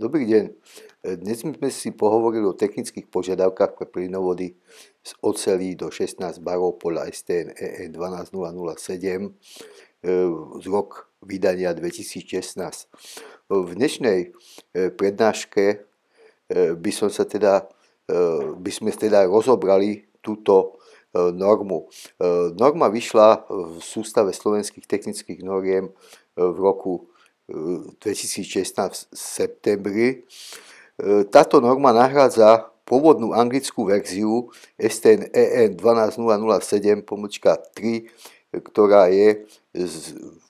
Dobrý deň. E, dnes sme si pohovorili o technických požiadavkách pre plynovody z ocelí do 16 barov podľa STN EE 12007 z rok vydania 2016. E, v dnešnej e, prednáške by, som sa teda, by sme teda rozobrali túto normu. Norma vyšla v sústave slovenských technických noriem v roku 2016 v septembri. E, táto norma nahrádza pôvodnú anglickú verziu STN EN 12007 3, ktorá, je,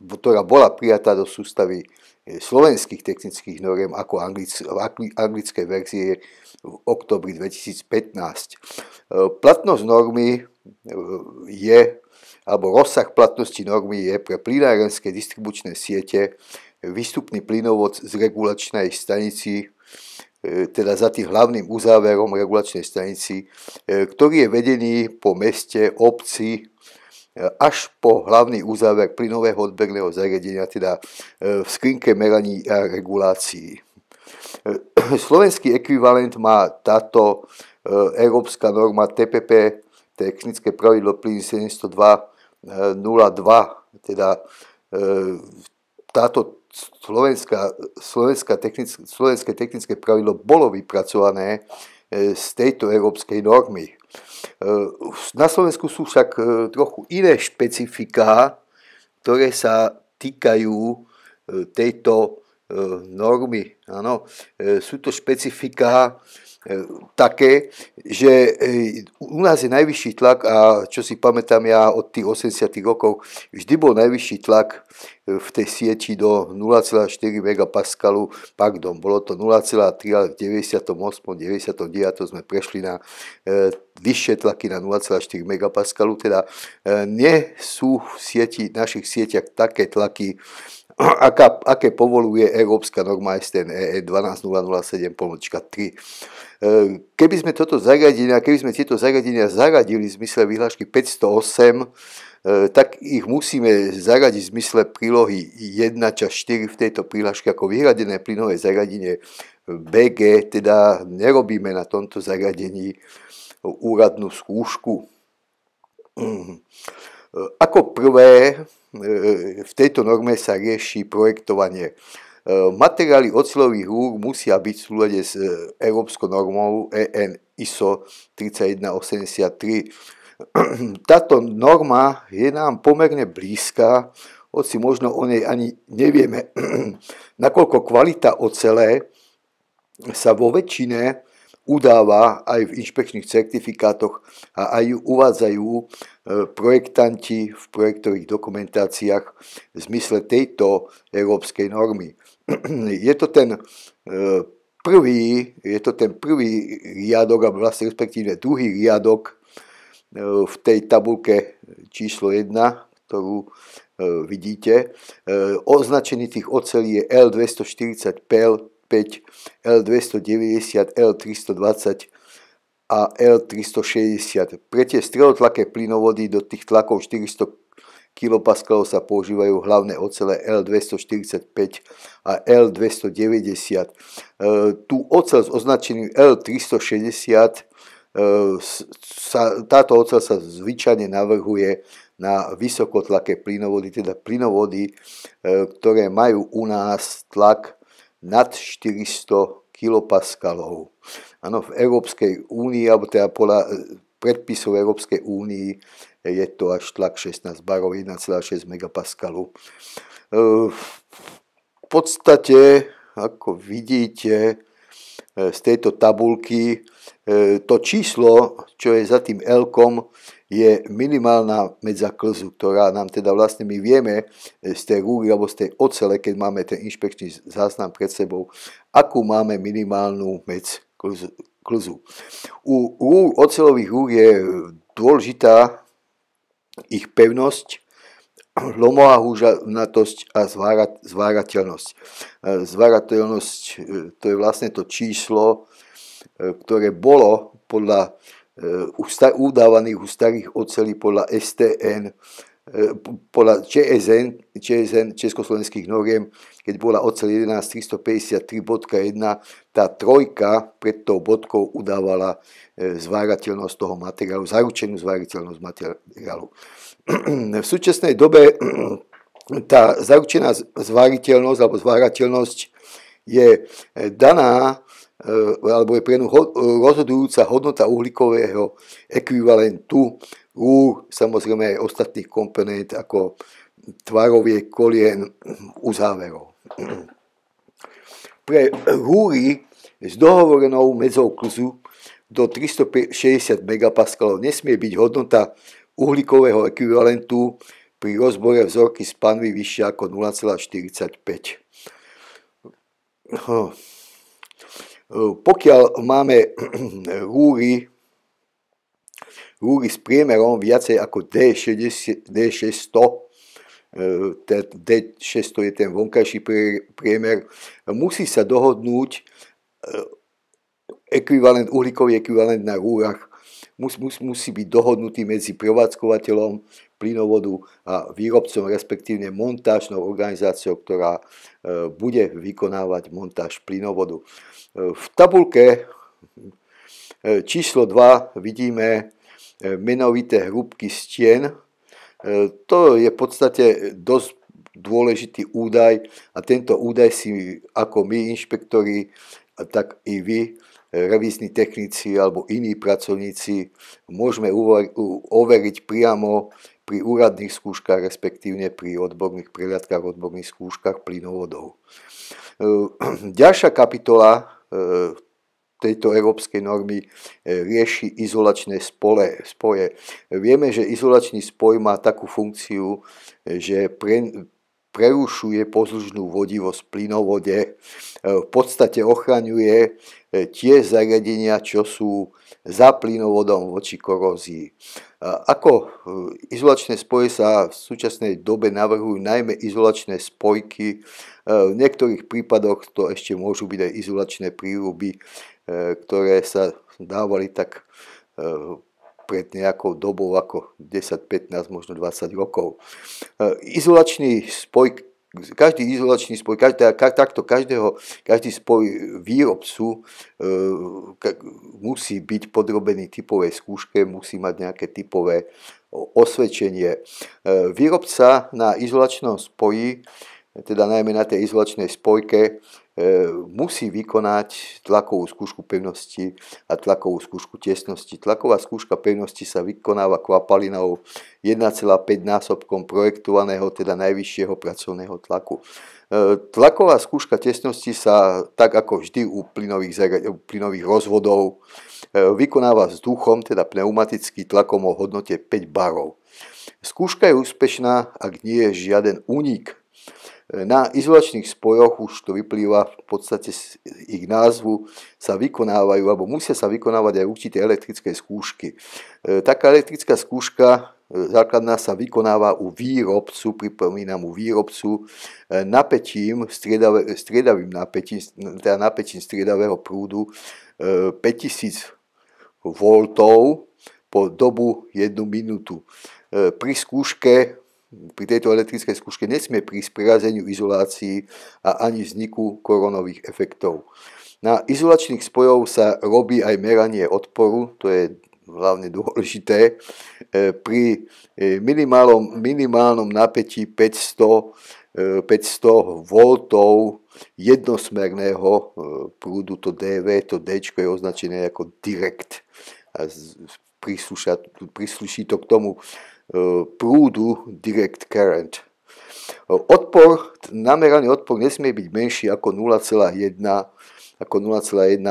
ktorá bola prijatá do sústavy e, slovenských technických noriem ako anglické verzie v oktobri 2015. E, platnosť normy je, alebo rozsah platnosti normy je pre plinárenské distribučné siete výstupný plynovod z regulačnej stanici e, teda za tým hlavným uzáverom regulačnej stanici, e, ktorý je vedený po meste, obci, e, až po hlavný uzáver plynového odberného zariadenia, teda v skrinke meraní a regulácií. Slovenský ekvivalent má táto európska norma TPP, technické pravidlo plyn 702.02, teda táto Slovenská, Slovenská technické, slovenské technické pravidlo bolo vypracované e, z tejto európskej normy. E, na Slovensku sú však e, trochu iné špecifiká, ktoré sa týkajú tejto normy. Ano, sú to špecifika. E, také, že e, u nás je najvyšší tlak a čo si pamätám ja od tých 80 rokov, vždy bol najvyšší tlak e, v tej sieči do 0,4 MPa. pardon, bolo to 0,3, ale v 98. 99. sme prešli na vyššie tlaky na 0,4 MPa, teda nie sú v sieti, v našich sieťach také tlaky, aká, aké povoluje európska norma STN EE 12007 pomočka 3. Keby sme toto zariadenia, keby sme tieto zariadenia zaradili v zmysle vyhlášky 508, e, tak ich musíme zaradiť v zmysle prílohy 1 čas 4 v tejto prílaške ako vyhradené plynové zaradenie BG, teda nerobíme na tomto zaradení úradnú skúšku. Ako prvé e, v tejto norme sa rieši projektovanie. E, materiály ocelových rúr musia byť v súlade s e, európskou normou EN ISO 3183. Táto norma je nám pomerne blízka, hoci možno o nej ani nevieme, nakoľko kvalita ocele sa vo väčšine udáva aj v inšpekčných certifikátoch a aj ju uvádzajú e, projektanti v projektových dokumentáciách v zmysle tejto európskej normy. Je to ten e, prvý, je to ten prvý riadok, a vlastne respektíve druhý riadok e, v tej tabulke číslo 1, ktorú vidíte. Označený tých ocelí je L240 PL L290, L320 a L360. Pre tie strelotlaké plynovody do tých tlakov 400 kPa sa používajú hlavné ocele L245 a L290. E, tu ocel s označením L360 e, sa, táto ocel sa zvyčajne navrhuje na vysokotlaké plynovody, teda plynovody, e, ktoré majú u nás tlak nad 400 kilopaskalov. Áno, v Európskej únii, alebo teda podľa e, predpisov Európskej únii je to až tlak 16 barov, 1,6 megapaskalu. E, v podstate, ako vidíte e, z tejto tabulky, to číslo, čo je za tým L-kom, je minimálna medza klzu, ktorá nám teda vlastne my vieme z tej rúry alebo z tej ocele, keď máme ten inšpekčný záznam pred sebou, akú máme minimálnu medz klzu. U rúr, ocelových rúr je dôležitá ich pevnosť, lomová húžanatosť a zvárateľnosť. E, zvárateľnosť e, to je vlastne to číslo, e, ktoré bolo podľa E, udávaných u starých ocelí podľa STN, e, podľa ČSN, ČSN Československých noriem, keď bola ocel 11353.1, tá trojka pred tou bodkou udávala e, zvárateľnosť toho materiálu, zaručenú zvárateľnosť materiálu. V súčasnej dobe tá zaručená zváriteľnosť alebo zvárateľnosť je daná E, alebo je pre ňu e, rozhodujúca hodnota uhlíkového ekvivalentu rúr, samozrejme aj ostatných komponent ako tvarovie, kolien, uzáverov. Pre rúry s dohovorenou medzou kluzu do 360 MPa nesmie byť hodnota uhlíkového ekvivalentu pri rozbore vzorky z panvy vyššia ako 0,45. Pokiaľ máme rúry, rúry s priemerom viacej ako D60, D600, D600 je ten vonkajší priemer, musí sa dohodnúť e, ekvivalent, uhlíkový ekvivalent na rúrach musí, musí byť dohodnutý medzi prevádzkovateľom, plynovodu a výrobcom, respektívne montážnou organizáciou, ktorá e, bude vykonávať montáž plynovodu. E, v tabulke e, číslo 2 vidíme menovité hrúbky stien. To je v podstate dosť dôležitý údaj a tento údaj si ako my inšpektori, tak i vy revizní technici alebo iní pracovníci môžeme overiť priamo pri úradných skúškach, respektívne pri odborných prehliadkach, odborných skúškach plynovodov. E, ďalšia kapitola e, tejto európskej normy e, rieši izolačné spole, spoje. Vieme, že izolačný spoj má takú funkciu, že pre, prerušuje pozlužnú vodivosť plynovode, v podstate ochraňuje tie zariadenia, čo sú za plynovodom voči korózii. Ako e, izolačné spoje sa v súčasnej dobe navrhujú najmä izolačné spojky, e, v niektorých prípadoch to ešte môžu byť aj izolačné príruby, e, ktoré sa dávali tak pred nejakou dobou ako 10, 15, možno 20 rokov. Izolačný spoj každý izolačný spoj, každý, takto každého, každý spoj výrobcu e, musí byť podrobený typovej skúške, musí mať nejaké typové osvedčenie. E, výrobca na izolačnom spoji, teda najmä na tej izolačnej spojke, E, musí vykonať tlakovú skúšku pevnosti a tlakovú skúšku tesnosti. Tlaková skúška pevnosti sa vykonáva kvapalinou 1,5 násobkom projektovaného, teda najvyššieho pracovného tlaku. E, tlaková skúška tesnosti sa, tak ako vždy u plynových, u plynových rozvodov, e, vykonáva vzduchom, teda pneumatický tlakom o hodnote 5 barov. Skúška je úspešná, ak nie je žiaden únik na izolačných spojoch, už to vyplýva v podstate z ich názvu, sa vykonávajú alebo musia sa vykonávať aj určité elektrické skúšky. E, taká elektrická skúška e, základná sa vykonáva u výrobcu, pripomínam u výrobcu, e, napätím, striedavým napätím, teda napätím striedavého prúdu 5000 V po dobu 1 minútu. Pri skúške pri tejto elektrickej skúške nesmie prísť prirazeniu izolácií a ani vzniku koronových efektov. Na izolačných spojov sa robí aj meranie odporu, to je hlavne dôležité, e, pri e, minimálnom, minimálnom napätí 500, 500 V jednosmerného e, prúdu, to DV, to D je označené ako direct a prísluša, prísluší to k tomu prúdu direct current. Odpor, nameraný odpor nesmie byť menší ako 0,1 ako 0,1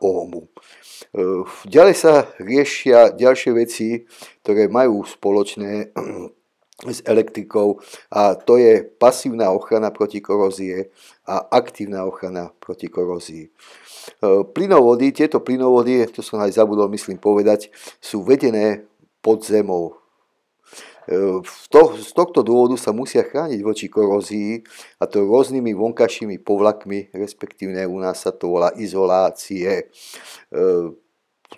ohmu. Ďalej sa riešia ďalšie veci, ktoré majú spoločné s elektrikou a to je pasívna ochrana proti korózie a aktívna ochrana proti korózii. Plynovody, tieto plynovody, to som aj zabudol myslím povedať, sú vedené pod zemou to, z tohto dôvodu sa musia chrániť voči korózii a to rôznymi vonkašími povlakmi, respektívne u nás sa to volá izolácie. E,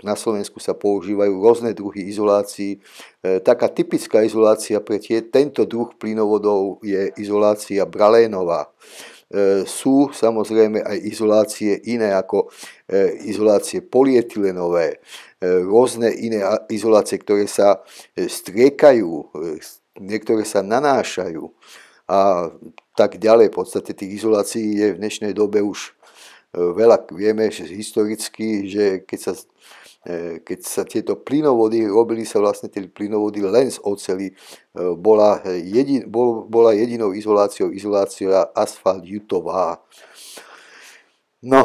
na Slovensku sa používajú rôzne druhy izolácií. E, taká typická izolácia pre tie, tento druh plynovodov je izolácia bralénová. E, sú samozrejme aj izolácie iné ako izolácie polietilenové rôzne iné izolácie, ktoré sa e, striekajú, e, niektoré sa nanášajú a tak ďalej. V podstate tých izolácií je v dnešnej dobe už e, veľa. Vieme že historicky, že keď sa, keď sa tieto plynovody, robili sa vlastne tie plynovody len z oceli, bola, jedin, bol, bola jedinou izoláciou izolácia jutová. No,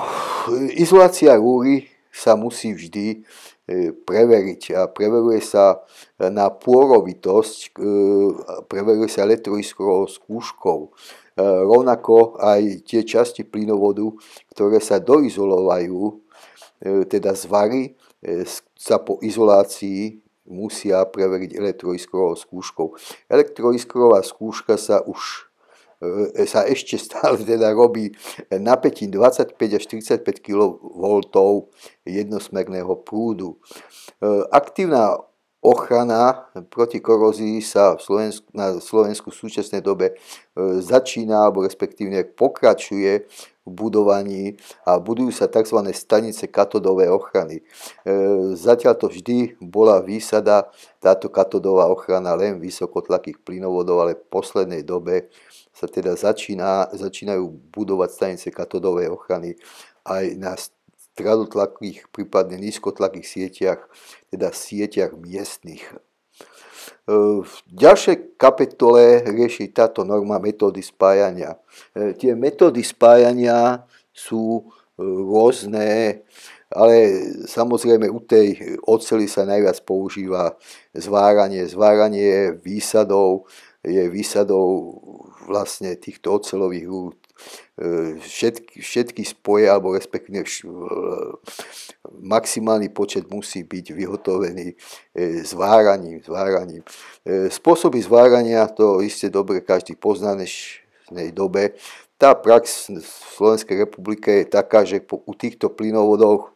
izolácia rúry sa musí vždy E, preveriť a preveruje sa na pôrovitosť, e, preveruje sa elektroiskovou skúškou. E, rovnako aj tie časti plynovodu, ktoré sa doizolovajú, teda zvary, sa po izolácii musia preveriť elektroiskrovou skúškou. Elektroiskorová skúška sa už E, sa ešte stále teda robí napätím 25 až 35 kV jednosmerného prúdu. E, aktívna ochrana proti korózii sa v Slovensku, na Slovensku v súčasnej dobe e, začína, alebo respektívne pokračuje v budovaní a budujú sa tzv. stanice katodovej ochrany. Zatiaľ to vždy bola výsada táto katodová ochrana len vysokotlakých plynovodov, ale v poslednej dobe sa teda začína, začínajú budovať stanice katodovej ochrany aj na stradotlakých, prípadne nízkotlakých sieťach, teda sieťach miestnych. E, v ďalšej kapitole rieši táto norma metódy spájania. E, tie metódy spájania sú e, rôzne, ale samozrejme u tej oceli sa najviac používa zváranie. Zváranie výsadov je výsadou vlastne týchto ocelových rúd e, všetky, všetky spoje, alebo respektíve e, maximálny počet musí byť vyhotovený e, zváraním. zváraním. Spôsoby zvárania to iste dobre každý pozná dnešnej dobe. Tá prax v Slovenskej republike je taká, že po, u týchto plynovodoch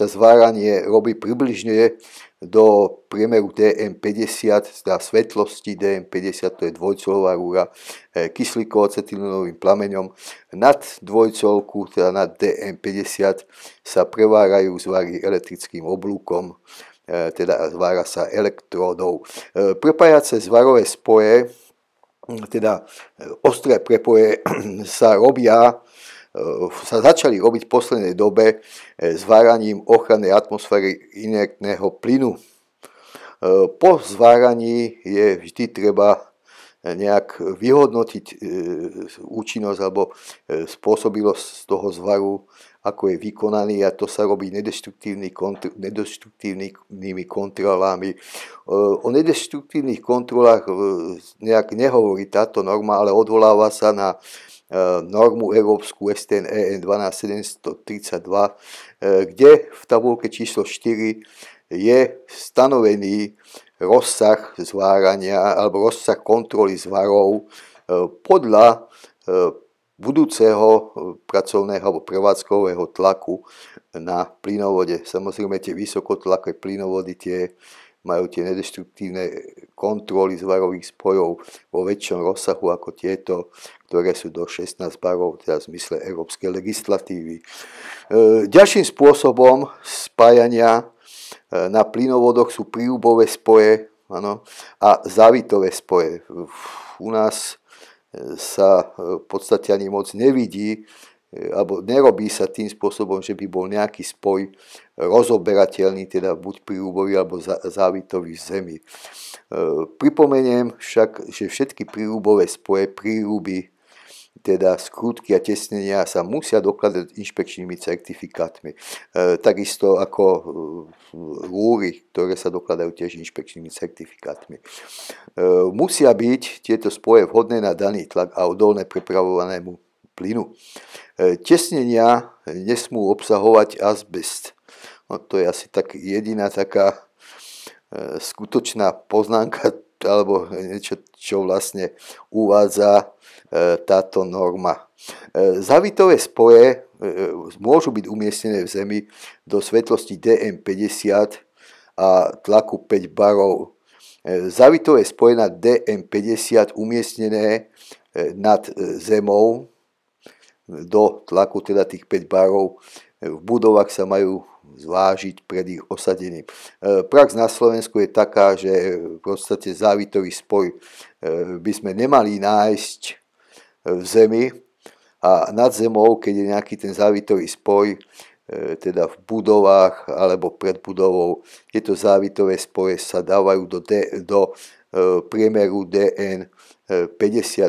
sa zváranie robí približne do priemeru DM50, teda svetlosti DM50, to je dvojcolová rúra eh, kyslíkoacetylenovým plameňom. Nad dvojcolku, teda nad DM50, sa prevárajú zvary elektrickým oblúkom, eh, teda zvára sa elektrodou. Eh, prepájace zvarové spoje, teda ostré prepoje sa robia Eh, sa začali robiť v poslednej dobe zváraním eh, ochrany atmosféry inertného plynu. Eh, po zváraní je vždy treba nejak vyhodnotiť účinnosť alebo spôsobilosť toho zvaru, ako je vykonaný a to sa robí kontr- nedestruktívnymi kontrolami. O nedestruktívnych kontrolách nejak nehovorí táto norma, ale odvoláva sa na Eh, normu európsku STN EN 12732, kde v tabulke číslo 4 je stanovený rozsah zvárania alebo rozsah kontroly zvarov eh, podľa eh, budúceho pracovného alebo prevádzkového tlaku na plynovode. Samozrejme tie vysokotlaké plynovody tie majú tie nedestruktívne kontroly z varových spojov vo väčšom rozsahu ako tieto, ktoré sú do 16 barov, teda v zmysle európskej legislatívy. E, ďalším spôsobom spájania e, na plynovodoch sú príubové spoje ano, a závitové spoje. U nás e, sa v podstate ani moc nevidí, Eh, alebo nerobí sa tým spôsobom, že by bol nejaký spoj eh, rozoberateľný, teda buď príúbory alebo závitovi v zemi. Eh, pripomeniem však, že všetky príúbové spoje, príruby, teda skrutky a tesnenia sa musia dokladať inšpekčnými certifikátmi. takisto ako rúry, ktoré sa dokladajú tiež inšpekčnými certifikátmi. musia byť tieto spoje vhodné na daný tlak a odolné prepravovanému plynu. E, tesnenia nesmú obsahovať azbest. No to je asi tak jediná taká e, skutočná poznámka alebo niečo, čo vlastne uvádza e, táto norma. Zavitové spoje môžu byť umiestnené v zemi do svetlosti DM50 a tlaku 5 barov. Zavitové spoje na DM50 umiestnené nad zemou do tlaku teda tých 5 barov e, v budovách sa majú zvážiť pred ich osadením. E, prax na Slovensku je taká, že v podstate závitový spoj e, by sme nemali nájsť v zemi a nad zemou, keď je nejaký ten závitový spoj, teda v budovách alebo pred budovou, tieto závitové spoje sa dávajú do, D, do priemeru DN 50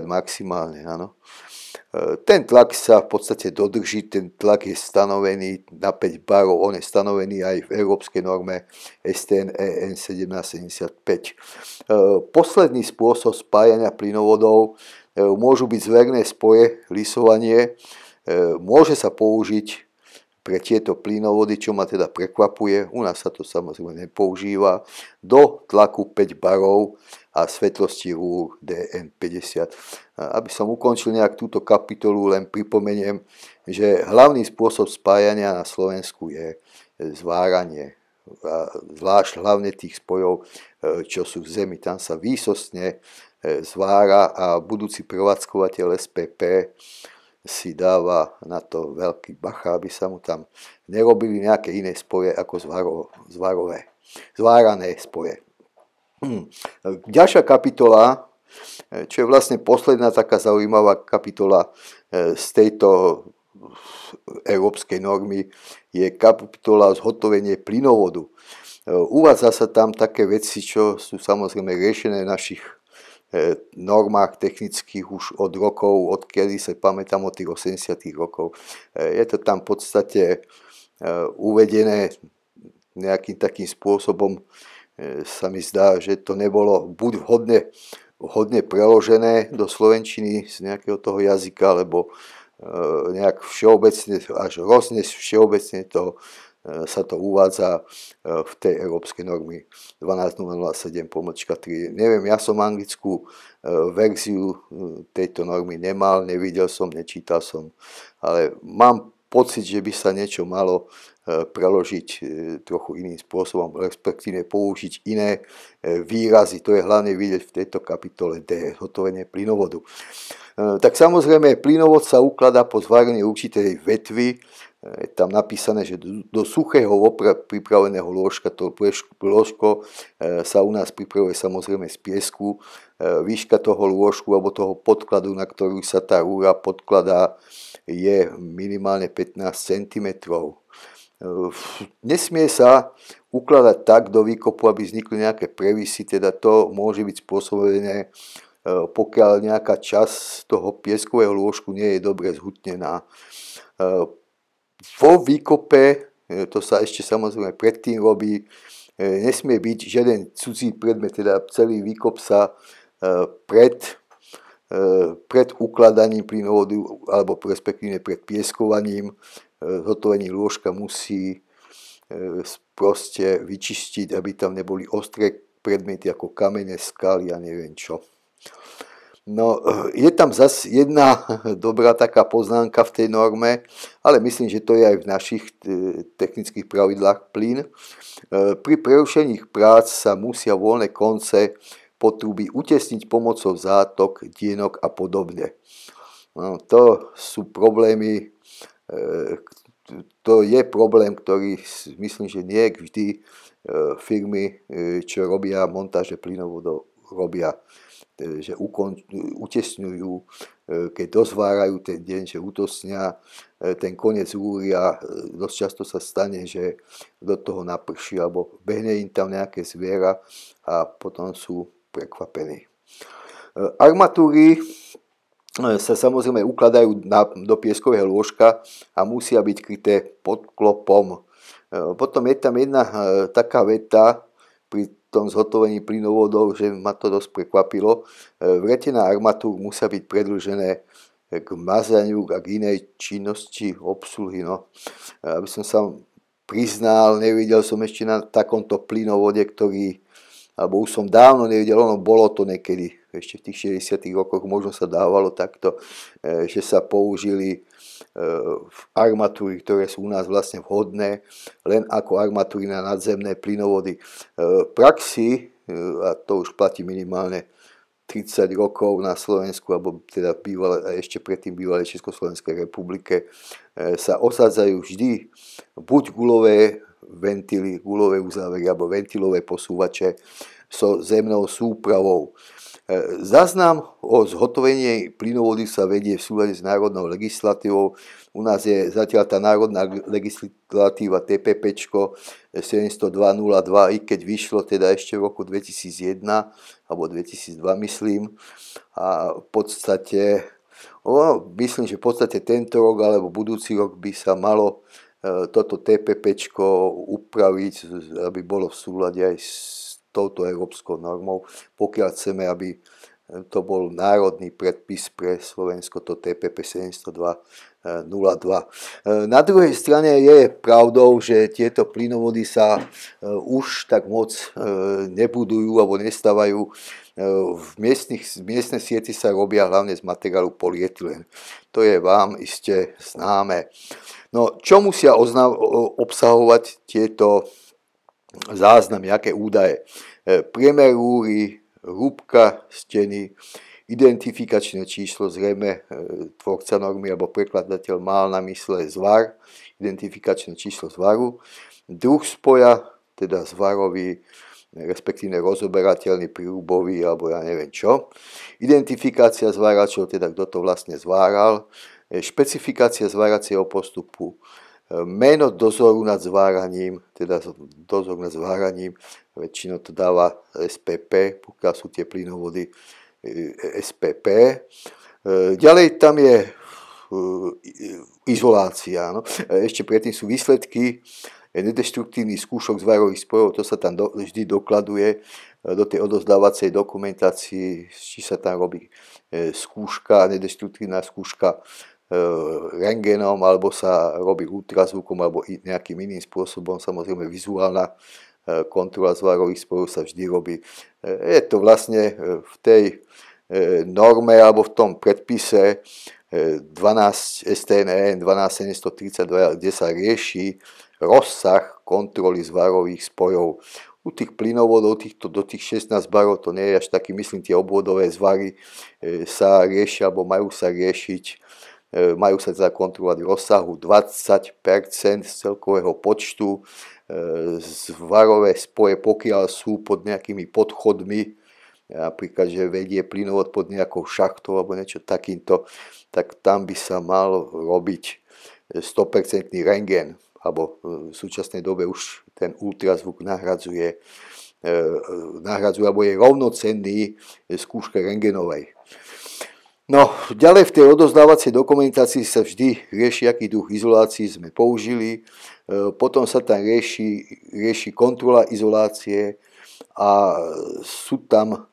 maximálne. Áno. Ten tlak sa v podstate dodrží, ten tlak je stanovený na 5 barov, on je stanovený aj v európskej norme STN EN 1775. Posledný spôsob spájania plynovodov e, môžu byť zverné spoje, lisovanie, e, môže sa použiť pre tieto plynovody, čo ma teda prekvapuje, u nás sa to samozrejme nepoužíva, do tlaku 5 barov a svetlostivú DM50. Aby som ukončil nejak túto kapitolu, len pripomeniem, že hlavný spôsob spájania na Slovensku je zváranie, zvlášť hlavne tých spojov, e, čo sú v zemi. Tam sa výsostne e, zvára a budúci prevádzkovateľ SPP si dáva na to veľký bacha, aby sa mu tam nerobili nejaké iné spoje ako zvárové, zvárané spoje. Hmm. Ďalšia kapitola, eh, čo je vlastne posledná taká zaujímavá kapitola eh, z tejto európskej normy, je kapitola zhotovenie plynovodu. Eh, uvádza sa tam také veci, čo sú samozrejme riešené v našich normách technických už od rokov, odkedy sa pamätám od tých 80. rokov. Je to tam v podstate uvedené nejakým takým spôsobom, E, sa mi zdá, že to nebolo buď vhodne, vhodne preložené do slovenčiny z nejakého toho jazyka, alebo e, nejak všeobecne, až rozne všeobecne to, e, sa to uvádza v tej európskej normy 12007 pomočka 3. Neviem, ja som anglickú verziu tejto normy nemal, nevidel som, nečítal som, ale mám pocit, že by sa niečo malo e, preložiť e, trochu iným spôsobom, respektíve použiť iné e, výrazy. To je hlavne vidieť v tejto kapitole D, hotovenie plynovodu. Tak samozrejme, plynovod sa ukladá po zvárení určitej vetvy je tam napísané, že do suchého vopra pripraveného lôžka, to lôžko e, sa u nás pripravuje samozrejme z piesku, e, výška toho lôžku alebo toho podkladu, na ktorú sa tá rúra podkladá, je minimálne 15 cm. E, nesmie sa ukladať tak do výkopu, aby vznikli nejaké previsy, teda to môže byť spôsobené pokiaľ nejaká časť toho pieskového lôžku nie je dobre zhutnená vo výkope, e, to sa ešte samozrejme predtým robí, e, nesmie byť žiaden cudzí predmet, teda celý výkop sa e, pred, pred ukladaním plynovodu alebo respektíve pred pieskovaním zhotovení lôžka musí proste vyčistiť, aby tam neboli ostré predmety ako kamene, skaly a neviem čo. No, je tam zase jedna dobrá taká poznámka v tej norme, ale myslím, že to je aj v našich e, technických pravidlách plyn. E, pri prerušení prác sa musia voľné konce potrubí utesniť pomocou zátok, dienok a podobne. No, to sú problémy, e, to je problém, ktorý myslím, že nie vždy firmy, čo robia montáže plynovodov, robia že ukon, utesňujú, e, keď dozvárajú ten deň, že utosnia e, ten koniec a e, Dosť často sa stane, že do toho naprší alebo behne im tam nejaké zviera a potom sú prekvapení. Armatúry sa samozrejme ukladajú na, do pieskového lôžka a musia byť kryté pod klopom. Potom je tam jedna taká veta pri tom zhotovení plynovodov, že ma to dosť prekvapilo. E, Vretená armatúr musia byť predlžené k mazaniu a k inej činnosti obsluhy. No. E, aby som sa priznal, nevidel som ešte na takomto plynovode, ktorý, alebo už som dávno nevidel, ono bolo to niekedy, ešte v tých 60. rokoch možno sa dávalo takto, e, že sa použili v eh, armatúry, ktoré sú u nás vlastne vhodné, len ako armatúry na nadzemné plynovody. Eh, v praxi, eh, a to už platí minimálne 30 rokov na Slovensku, alebo teda bývalé, ešte predtým bývalej Československej republike, sa osádzajú vždy buď gulové ventily, gulové uzávery alebo ventilové posúvače, so zemnou súpravou. E, zaznám o zhotovení plynovody sa vedie v súlade s národnou legislatívou. U nás je zatiaľ tá národná legislatíva TPP 70202, e, i keď vyšlo teda ešte v roku 2001 alebo 2002 myslím. A v podstate, o, myslím, že v podstate tento rok alebo budúci rok by sa malo e, toto TPP upraviť, aby bolo v súlade aj s touto európskou normou, pokiaľ chceme, aby e, to bol národný predpis pre Slovensko, to TPP 702.02. E, e, na druhej strane je pravdou, že tieto plynovody sa už tak moc nebudujú alebo nestávajú. V miestnych, miestne sieti sa robia hlavne z materiálu polietylen. To je vám iste známe. No, čo musia obsahovať tieto záznamy, aké údaje. E, priemer rúry, hrúbka steny, identifikačné číslo, zrejme e, tvorca normy alebo prekladateľ mal na mysle zvar, identifikačné číslo zvaru, druh spoja, teda zvarový, respektíve rozoberateľný, prírubový alebo ja neviem čo. Identifikácia zváračov, teda kto to vlastne zváral, e, špecifikácia zváracieho postupu, meno dozoru nad zváraním, teda dozor nad zváraním, väčšinou to dáva SPP, pokiaľ sú tie plynovody e, SPP. E, ďalej tam je e, izolácia. No. Ešte predtým sú výsledky nedestruktívnych skúšok z varových spojov, to sa tam do, vždy dokladuje do tej odozdávacej dokumentácii, či sa tam robí skúška, nedestruktívna skúška E, rengénom, alebo sa robí ultrazvukom, alebo nejakým iným spôsobom. Samozrejme, vizuálna e, kontrola zvárových sporov sa vždy robí. E, je to vlastne v tej norme alebo v tom predpise 12 STNE 12732, kde sa rieši rozsah kontroly zvárových spojov. U tých plynovodov týchto, do tých 16 barov to nie je až taký, myslím, tie obvodové zvary sa riešia alebo majú sa riešiť E, majú sa teda kontrolovať v rozsahu 20 z celkového počtu e, zvarové spoje, pokiaľ sú pod nejakými podchodmi, e, napríklad, že vedie plynovod pod nejakou šachtou alebo niečo takýmto, tak tam by sa mal robiť 100% rengen. alebo v súčasnej dobe už ten ultrazvuk nahradzuje, nahradzuje alebo je rovnocenný skúške rengenovej. No, ďalej v tej odozdávacej dokumentácii sa vždy rieši, aký druh izolácií sme použili, e, potom sa tam rieši, rieši kontrola izolácie a sú tam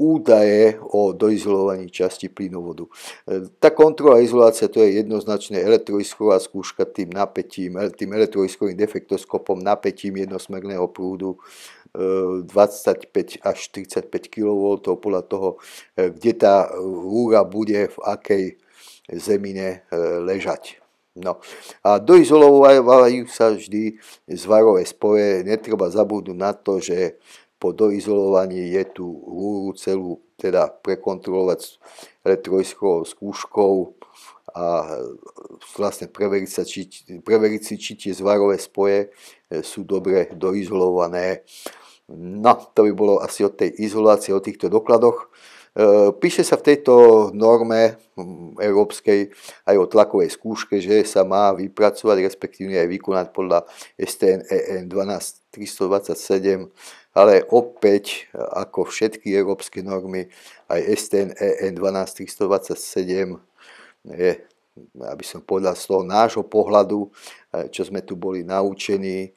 údaje o doizolovaní časti plynovodu. E, tá kontrola a izolácia to je jednoznačne elektroisková skúška tým napätím, e, tým elektroiskovým defektoskopom, napätím jednosmerného prúdu 25 až 35 kV, podľa toho, eh, kde tá eh, rúra bude, v akej eh, zemine ležať. No. A doizolovajú sa vždy zvarové spoje. Netreba zabudnúť na to, že po doizolovaní je tu rúru celú teda prekontrolovať elektrojskou skúškou a vlastne preveriť, sa, či, preveriť si, či tie zvarové spoje sú dobre doizolované. No, to by bolo asi od tej izolácie, o týchto dokladoch. E, píše sa v tejto norme európskej aj o tlakovej skúške, že sa má vypracovať, respektíve aj vykonať podľa STN EN 12327, ale opäť, ako všetky európske normy, aj STN EN 12327 je, aby som povedal, z toho nášho pohľadu, e, čo sme tu boli naučení,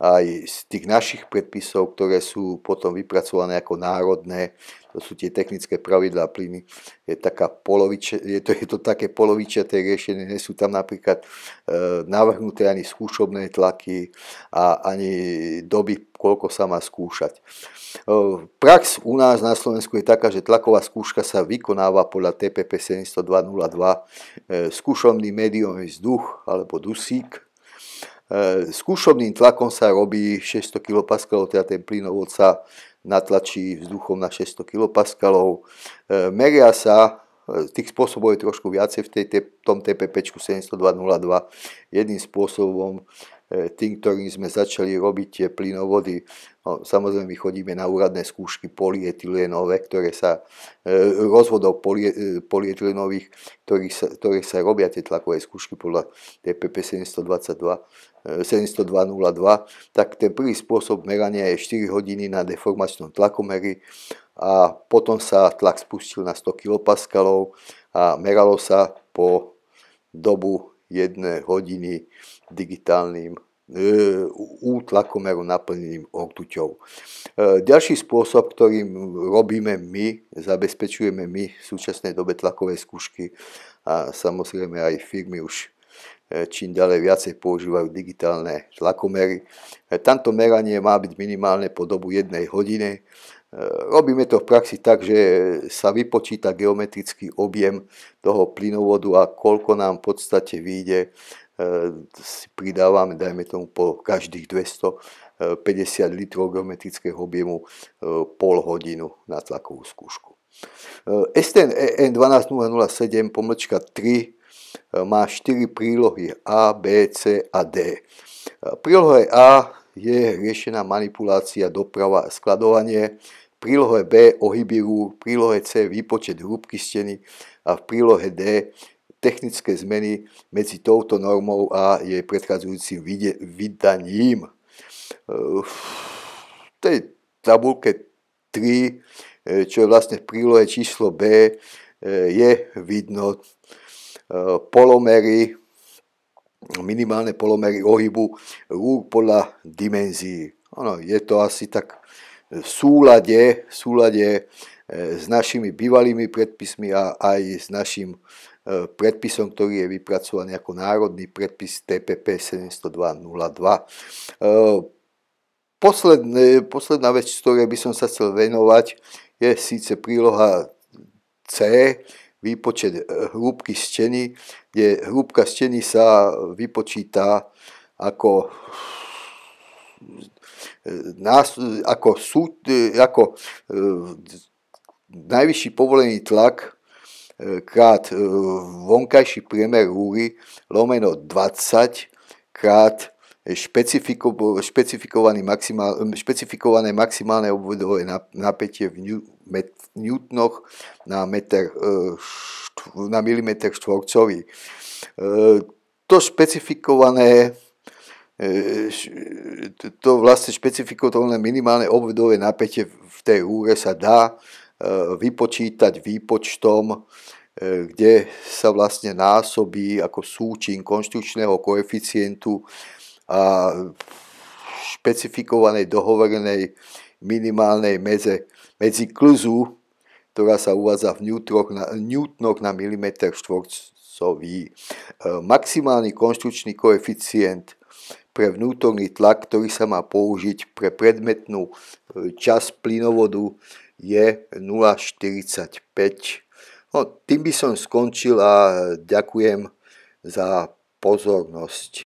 aj z tých našich predpisov, ktoré sú potom vypracované ako národné, to sú tie technické pravidlá plyny, je, taká poloviče, je, to, je to také polovičaté riešenie, nie sú tam napríklad e, navrhnuté ani skúšobné tlaky a ani doby, koľko sa má skúšať. E, prax u nás na Slovensku je taká, že tlaková skúška sa vykonáva podľa TPP 70202 e, skúšobný médium vzduch alebo dusík, E, skúšobným tlakom sa robí 600 kPa, teda ten plynovod sa natlačí vzduchom na 600 kPa. E, meria sa, e, tých spôsobov je trošku viacej v tej, tom TPP 70202. Jedným spôsobom tým, ktorým sme začali robiť tie plynovody. No, samozrejme, my chodíme na úradné skúšky polietilénové, ktoré sa rozvodov polie, ktorých sa, ktoré sa robia tie tlakové skúšky podľa TPP 722. 702.02, tak ten prvý spôsob merania je 4 hodiny na deformačnom tlakomery a potom sa tlak spustil na 100 kPa a meralo sa po dobu 1 hodiny digitálnym u e, tlakomeru naplneným ortuťou. E, ďalší spôsob, ktorým robíme my, zabezpečujeme my v súčasnej dobe tlakové skúšky a samozrejme aj firmy už E, čím ďalej viacej používajú digitálne tlakomery. E, tamto meranie má byť minimálne po dobu jednej hodiny. E, robíme to v praxi tak, že sa vypočíta geometrický objem toho plynovodu a koľko nám v podstate vyjde, si pridávame, dajme tomu po každých 250 litrov geometrického objemu pol hodinu na tlakovú skúšku. STN EN 12007 pomlčka 3 E, má 4 prílohy A, B, C a D. E, prílohe A je riešená manipulácia, doprava a skladovanie, v prílohe B ohyby rúr, v prílohe C výpočet hrúbky steny a v prílohe D technické zmeny medzi touto normou a jej predchádzajúcim vydaním. E, v tej tabulke 3, čo je vlastne v prílohe číslo B, je vidno polomery, minimálne polomery ohybu rúk podľa dimenzií. Ono, je to asi tak v súlade, v súlade e, s našimi bývalými predpismi a aj s našim e, predpisom, ktorý je vypracovaný ako národný predpis TPP 702.02. E, posledné, posledná vec, ktorej by som sa chcel venovať, je síce príloha C, výpočet hrúbky eh, steny, kde hrúbka steny sa vypočíta ako eh, ako, súd, eh, ako najvyšší povolený tlak krát vonkajší priemer rúry lomeno 20 krát špecifiko, špecifikovaný maximál, špecifikované maximálne obvodové napätie v newtonoch na, meter, e, na milimeter štvorcový. E, to špecifikované e, to vlastne špecifikované minimálne obvodové napätie v tej úre sa dá vypočítať výpočtom kde sa vlastne násobí ako súčin konštručného koeficientu a špecifikovanej dohovorenej minimálnej medze medzi kluzu ktorá sa uvádza v newtonoch na, newtonoch na milimeter štvorcový. E, maximálny konštručný koeficient pre vnútorný tlak, ktorý sa má použiť pre predmetnú e, čas plynovodu je 0,45. No, tým by som skončil a ďakujem za pozornosť.